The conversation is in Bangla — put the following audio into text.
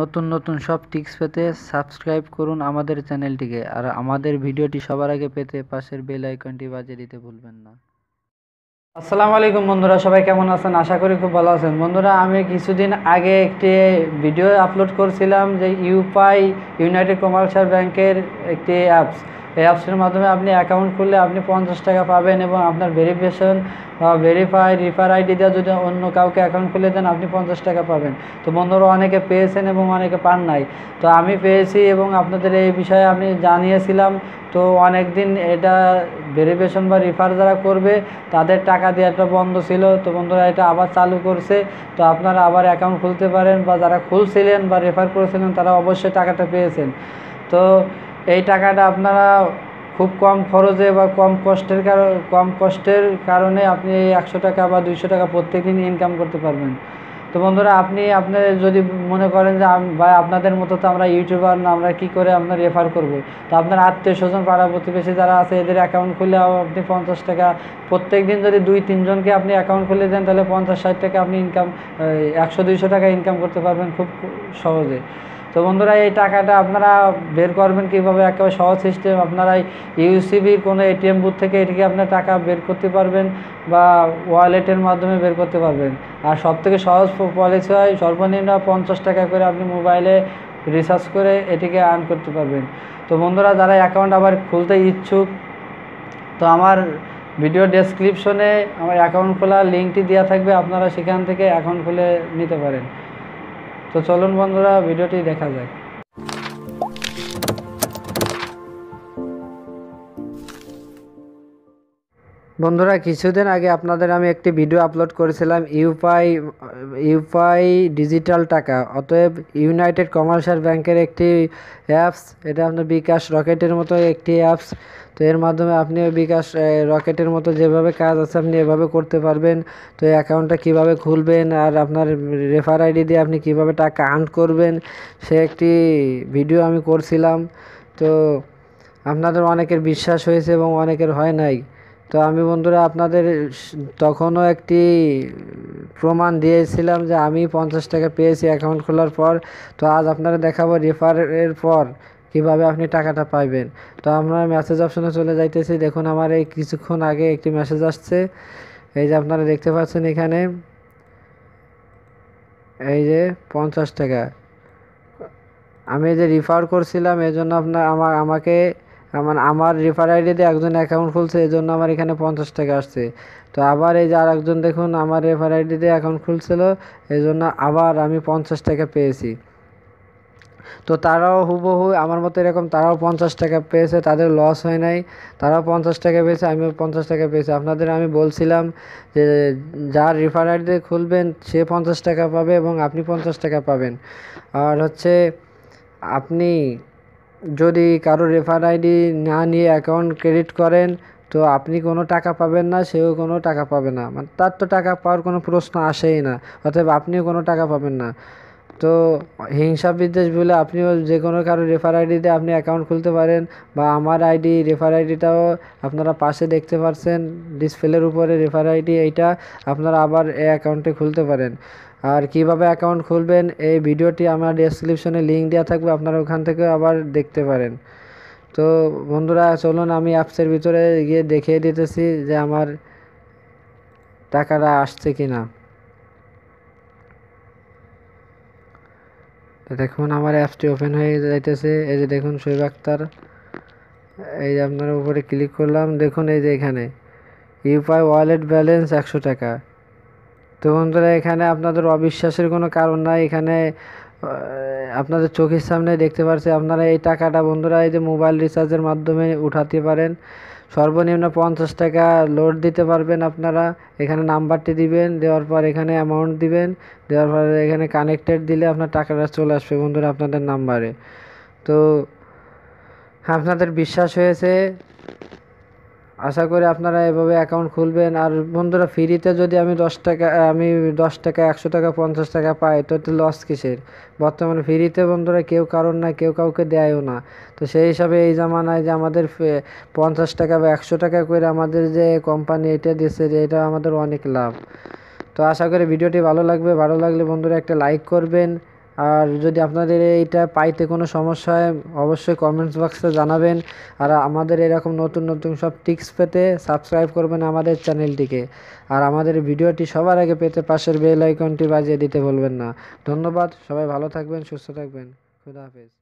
নতুন নতুন সব টিপস পেতে সাবস্ক্রাইব করুন আমাদের চ্যানেলটিকে আর আমাদের ভিডিওটি সবার আগে পেতে পাশের বেল আইকনটি বাজিয়ে দিতে ভুলবেন না আসসালামু আলাইকুম বন্ধুরা সবাই কেমন আছেন আশা করি খুব ভালো আছেন বন্ধুরা আমি কিছুদিন আগে একটি ভিডিও আপলোড করছিলাম যে ইউপাই ইউনাইটেড কমার্শিয়াল ব্যাংকের একটি অ্যাপস এই অপশনের মাধ্যমে আপনি অ্যাকাউন্ট খুললে আপনি পঞ্চাশ টাকা পাবেন এবং আপনার ভেরিফিকেশন বা ভেরিফাই রিফার আইডি দিয়ে যদি অন্য কাউকে অ্যাকাউন্ট খুলে দেন আপনি পঞ্চাশ টাকা পাবেন তো বন্ধুরা অনেকে পেয়েছেন এবং অনেকে পান নাই তো আমি পেয়েছি এবং আপনাদের এই বিষয়ে আমি জানিয়েছিলাম তো অনেক দিন এটা ভেরিফিকেশন বা রিফার যারা করবে তাদের টাকা দেওয়াটা বন্ধ ছিল তো বন্ধুরা এটা আবার চালু করছে তো আপনারা আবার অ্যাকাউন্ট খুলতে পারেন বা যারা খুলছিলেন বা রেফার করেছিলেন তারা অবশ্যই টাকাটা পেয়েছেন তো এই টাকাটা আপনারা খুব কম খরচে বা কম কষ্টের কারণে কম কষ্টের কারণে আপনি এই একশো টাকা বা দুইশো টাকা দিন ইনকাম করতে পারবেন তো বন্ধুরা আপনি আপনার যদি মনে করেন যে ভাই আপনাদের মতো তো আমরা ইউটিউবার না আমরা কী করে আপনার রেফার করব। তো আপনার আত্মীয় স্বজন পাড়া প্রতিবেশী যারা আছে এদের অ্যাকাউন্ট খুলে আপনি পঞ্চাশ টাকা প্রত্যেক দিন যদি দুই তিনজনকে আপনি অ্যাকাউন্ট খুলে দেন তাহলে পঞ্চাশ ষাট টাকা আপনি ইনকাম একশো দুইশো টাকা ইনকাম করতে পারবেন খুব সহজে তো বন্ধুরা এই টাকাটা আপনারা বের করবেন কীভাবে একেবারে সহজ সিস্টেম আপনারা ইউসিবির কোনো এটিএম বুথ থেকে এটিকে আপনার টাকা বের করতে পারবেন বা ওয়ালেটের মাধ্যমে বের করতে পারবেন আর সবথেকে সহজ পলিসি হয় সর্বনিম্ন পঞ্চাশ টাকা করে আপনি মোবাইলে রিসার্চ করে এটিকে আর্ন করতে পারবেন তো বন্ধুরা যারা অ্যাকাউন্ট আবার খুলতে ইচ্ছুক তো আমার ভিডিও ডেসক্রিপশনে আমার অ্যাকাউন্ট খোলার লিঙ্কটি দেওয়া থাকবে আপনারা সেখান থেকে অ্যাকাউন্ট খুলে নিতে পারেন তো চলুন বন্ধুরা ভিডিওটি দেখা যাক বন্ধুরা কিছুদিন আগে আপনাদের আমি একটি ভিডিও আপলোড করেছিলাম ইউপাই ইউপাই ডিজিটাল টাকা অতএব ইউনাইটেড কমার্শিয়াল ব্যাংকের একটি অ্যাপস এটা আপনার বিকাশ রকেটের মতো একটি অ্যাপস তো এর মাধ্যমে আপনি বিকাশ রকেটের মতো যেভাবে কাজ আছে আপনি এভাবে করতে পারবেন তো এই অ্যাকাউন্টটা কীভাবে খুলবেন আর আপনার রেফার আইডি দিয়ে আপনি কিভাবে টাকা আর্ন করবেন সে একটি ভিডিও আমি করছিলাম তো আপনাদের অনেকের বিশ্বাস হয়েছে এবং অনেকের হয় নাই তো আমি বন্ধুরা আপনাদের তখনও একটি প্রমাণ দিয়েছিলাম যে আমি পঞ্চাশ টাকা পেয়েছি অ্যাকাউন্ট খোলার পর তো আজ আপনারা দেখাবো রেফারের পর কিভাবে আপনি টাকাটা পাইবেন তো আমরা মেসেজ অপশনে চলে যাইতেছি দেখুন আমার এই কিছুক্ষণ আগে একটি মেসেজ আসছে এই যে আপনারা দেখতে পাচ্ছেন এখানে এই যে পঞ্চাশ টাকা আমি যে রিফার করছিলাম এই জন্য আপনার আমাকে হ্যাঁ, মানে আমার রেফার আইডিতে একজন অ্যাকাউন্ট খুলছে এই জন্য আমার এখানে পঞ্চাশ টাকা আসছে তো আবার এই যে আর একজন দেখুন আমার রেফার আইডিতে অ্যাকাউন্ট খুলছিল এই জন্য আবার আমি পঞ্চাশ টাকা পেয়েছি তো তারাও হুবহু আমার মতো এরকম তারাও পঞ্চাশ টাকা পেয়েছে তাদের লস হয় নাই তারাও পঞ্চাশ টাকা পেয়েছে আমিও পঞ্চাশ টাকা পেয়েছি আপনাদের আমি বলছিলাম যে যার রেফার দিয়ে খুলবেন সে পঞ্চাশ টাকা পাবে এবং আপনি পঞ্চাশ টাকা পাবেন আর হচ্ছে আপনি যদি কারো রেফার আইডি না নিয়ে অ্যাকাউন্ট ক্রেডিট করেন তো আপনি কোনো টাকা পাবেন না সেও কোনো টাকা পাবে না মানে তার তো টাকা পাওয়ার কোনো প্রশ্ন আসেই না অথবা আপনিও কোনো টাকা পাবেন না তো হিংসা বিদ্বেষ বলে আপনিও যে কোনো কারো রেফার আইডিতে আপনি অ্যাকাউন্ট খুলতে পারেন বা আমার আইডি রেফার আইডিটাও আপনারা পাশে দেখতে পাচ্ছেন ডিসপ্লের উপরে রেফার আইডি এইটা আপনারা আবার এই অ্যাকাউন্টে খুলতে পারেন আর কিভাবে অ্যাকাউন্ট খুলবেন এই ভিডিওটি আমার ডিসক্রিপশনে লিঙ্ক দেওয়া থাকবে আপনারা ওখান থেকে আবার দেখতে পারেন তো বন্ধুরা চলুন আমি অ্যাপসের ভিতরে গিয়ে দেখিয়ে দিতেছি যে আমার টাকাটা আসছে কি না দেখুন আমার অ্যাপসটি ওপেন হয়ে যাইতেছে এই যে দেখুন শৈব আক্তার এই যে আপনার উপরে ক্লিক করলাম দেখুন এই যে এখানে ইউপাই ওয়ালেট ব্যালেন্স একশো টাকা তো বন্ধুরা এখানে আপনাদের অবিশ্বাসের কোনো কারণ নাই এখানে আপনাদের চোখের সামনে দেখতে পারছে আপনারা এই টাকাটা বন্ধুরা এই যে মোবাইল রিচার্জের মাধ্যমে উঠাতে পারেন সর্বনিম্ন পঞ্চাশ টাকা লোড দিতে পারবেন আপনারা এখানে নাম্বারটি দিবেন দেওয়ার পর এখানে অ্যামাউন্ট দিবেন দেওয়ার পর এখানে কানেক্টেড দিলে আপনার টাকাটা চলে আসবে বন্ধুরা আপনাদের নাম্বারে তো আপনাদের বিশ্বাস হয়েছে আশা করি আপনারা এভাবে অ্যাকাউন্ট খুলবেন আর বন্ধুরা ফ্রিতে যদি আমি দশ টাকা আমি দশ টাকা একশো টাকা পঞ্চাশ টাকা পাই তো এটা লস কিসের বর্তমানে ফ্রিতে বন্ধুরা কেউ কারণ না কেউ কাউকে দেয়ও না তো সেই হিসাবে এই জামানায় যে আমাদের পঞ্চাশ টাকা বা একশো টাকা করে আমাদের যে কোম্পানি এটা দিচ্ছে যে এটা আমাদের অনেক লাভ তো আশা করি ভিডিওটি ভালো লাগবে ভালো লাগলে বন্ধুরা একটা লাইক করবেন আর যদি আপনাদের এইটা পাইতে কোনো সমস্যা হয় অবশ্যই কমেন্টস বক্সে জানাবেন আর আমাদের এরকম নতুন নতুন সব টিপস পেতে সাবস্ক্রাইব করবেন আমাদের চ্যানেলটিকে আর আমাদের ভিডিওটি সবার আগে পেতে পাশের বেল আইকনটি বাজিয়ে দিতে বলবেন না ধন্যবাদ সবাই ভালো থাকবেন সুস্থ থাকবেন খুদা হাফেজ